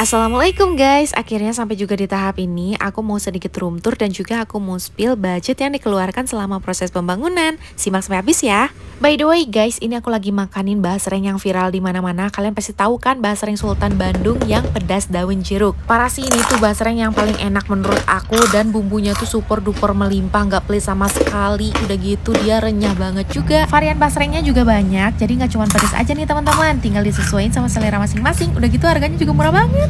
Assalamualaikum guys, akhirnya sampai juga di tahap ini aku mau sedikit room tour dan juga aku mau spill budget yang dikeluarkan selama proses pembangunan Simak sampai habis ya By the way guys, ini aku lagi makanin basreng yang viral di mana mana Kalian pasti tahu kan basreng Sultan Bandung yang pedas daun jeruk Parah sih ini tuh basreng yang paling enak menurut aku dan bumbunya tuh super duper melimpah gak pelit sama sekali Udah gitu dia renyah banget juga Varian basrengnya juga banyak, jadi gak cuma pedas aja nih teman-teman Tinggal disesuaikan sama selera masing-masing, udah gitu harganya juga murah banget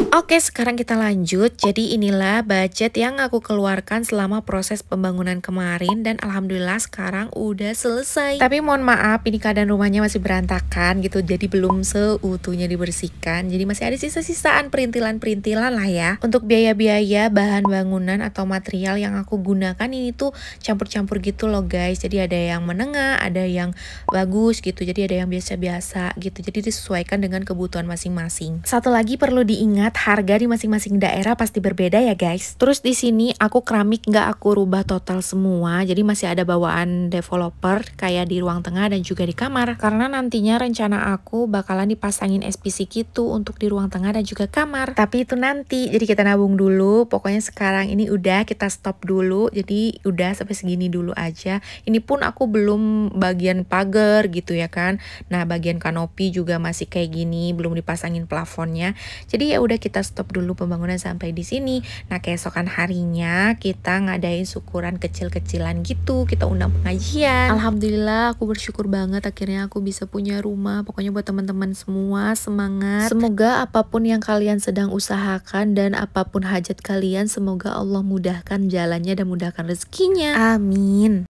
Oke, sekarang kita lanjut. Jadi inilah budget yang aku keluarkan selama proses pembangunan kemarin dan alhamdulillah sekarang udah selesai. Tapi mohon maaf, ini keadaan rumahnya masih berantakan gitu, jadi belum seutuhnya dibersihkan. Jadi masih ada sisa-sisaan perintilan-perintilan lah ya. Untuk biaya-biaya bahan bangunan atau material yang aku gunakan ini tuh campur-campur gitu loh guys. Jadi ada yang menengah, ada yang bagus gitu. Jadi ada yang biasa-biasa gitu. Jadi disesuaikan dengan kebutuhan masing-masing. Satu lagi perlu diingat harga di masing-masing daerah pasti berbeda ya guys. Terus di sini aku keramik nggak aku rubah total semua, jadi masih ada bawaan developer kayak di ruang tengah dan juga di kamar. Karena nantinya rencana aku bakalan dipasangin SPC gitu untuk di ruang tengah dan juga kamar. Tapi itu nanti, jadi kita nabung dulu. Pokoknya sekarang ini udah kita stop dulu, jadi udah sampai segini dulu aja. Ini pun aku belum bagian pagar gitu ya kan. Nah bagian kanopi juga masih kayak gini, belum dipasangin plafonnya. Jadi ya udah kita kita stop dulu pembangunan sampai di sini. Nah, keesokan harinya kita ngadain syukuran kecil-kecilan gitu, kita undang pengajian. Alhamdulillah, aku bersyukur banget akhirnya aku bisa punya rumah. Pokoknya buat teman-teman semua semangat. Semoga apapun yang kalian sedang usahakan dan apapun hajat kalian semoga Allah mudahkan jalannya dan mudahkan rezekinya. Amin.